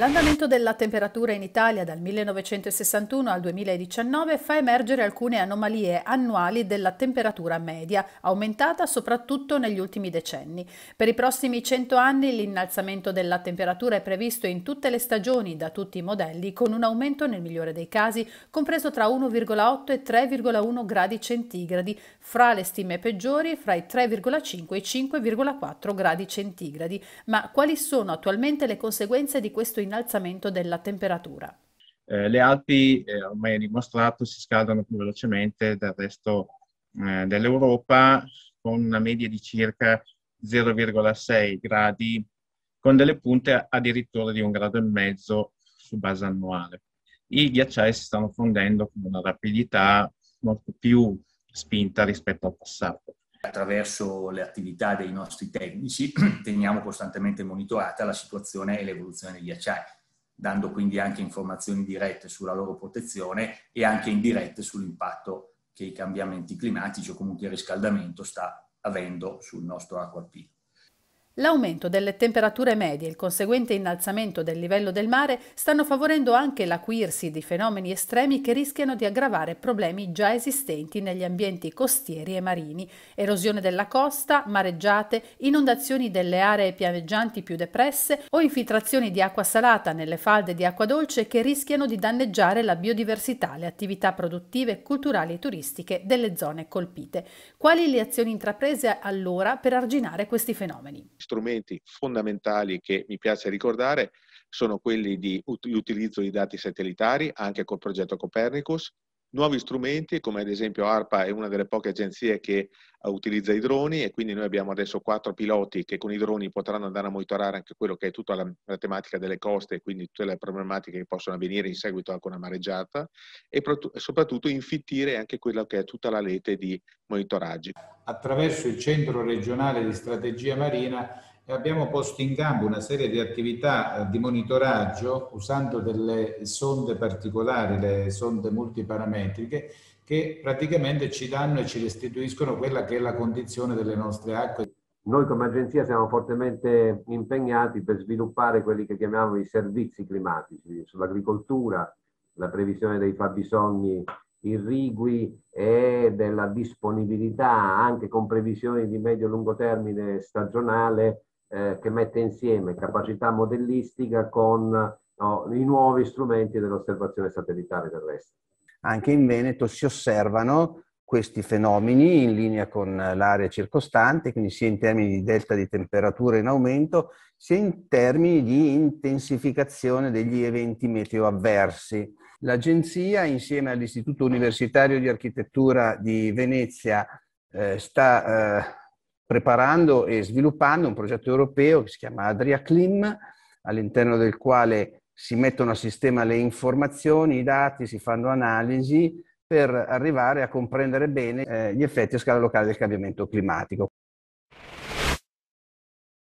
L'andamento della temperatura in Italia dal 1961 al 2019 fa emergere alcune anomalie annuali della temperatura media, aumentata soprattutto negli ultimi decenni. Per i prossimi 100 anni l'innalzamento della temperatura è previsto in tutte le stagioni da tutti i modelli, con un aumento nel migliore dei casi compreso tra 1,8 e 3,1 gradi centigradi, fra le stime peggiori fra i 3,5 e i 5,4 gradi centigradi. Ma quali sono attualmente le conseguenze di questo innalzamento? innalzamento della temperatura. Eh, le Alpi, eh, ormai dimostrato, si scaldano più velocemente del resto eh, dell'Europa, con una media di circa 0,6 gradi, con delle punte addirittura di un grado e mezzo su base annuale. I ghiacciai si stanno fondendo con una rapidità molto più spinta rispetto al passato attraverso le attività dei nostri tecnici teniamo costantemente monitorata la situazione e l'evoluzione degli acciai, dando quindi anche informazioni dirette sulla loro protezione e anche indirette sull'impatto che i cambiamenti climatici o comunque il riscaldamento sta avendo sul nostro acquapieno. L'aumento delle temperature medie e il conseguente innalzamento del livello del mare stanno favorendo anche l'acuirsi di fenomeni estremi che rischiano di aggravare problemi già esistenti negli ambienti costieri e marini, erosione della costa, mareggiate, inondazioni delle aree pianeggianti più depresse o infiltrazioni di acqua salata nelle falde di acqua dolce che rischiano di danneggiare la biodiversità, le attività produttive, culturali e turistiche delle zone colpite. Quali le azioni intraprese allora per arginare questi fenomeni? strumenti fondamentali che mi piace ricordare sono quelli di utilizzo di dati satellitari, anche col progetto Copernicus, nuovi strumenti, come ad esempio ARPA è una delle poche agenzie che eh, utilizza i droni e quindi noi abbiamo adesso quattro piloti che con i droni potranno andare a monitorare anche quello che è tutta la, la tematica delle coste e quindi tutte le problematiche che possono avvenire in seguito a una mareggiata e, e soprattutto infittire anche quella che è tutta la rete di monitoraggi. Attraverso il Centro regionale di strategia marina e abbiamo posto in campo una serie di attività eh, di monitoraggio usando delle sonde particolari, le sonde multiparametriche, che praticamente ci danno e ci restituiscono quella che è la condizione delle nostre acque. Noi come agenzia siamo fortemente impegnati per sviluppare quelli che chiamiamo i servizi climatici sull'agricoltura, la previsione dei fabbisogni irrigui e della disponibilità anche con previsioni di medio-lungo termine stagionale eh, che mette insieme capacità modellistica con no, i nuovi strumenti dell'osservazione satellitare terrestre. Anche in Veneto si osservano questi fenomeni in linea con l'area circostante, quindi sia in termini di delta di temperatura in aumento, sia in termini di intensificazione degli eventi meteo avversi. L'agenzia, insieme all'Istituto Universitario di Architettura di Venezia, eh, sta eh, preparando e sviluppando un progetto europeo che si chiama AdriaClim, all'interno del quale si mettono a sistema le informazioni, i dati, si fanno analisi per arrivare a comprendere bene eh, gli effetti a scala locale del cambiamento climatico.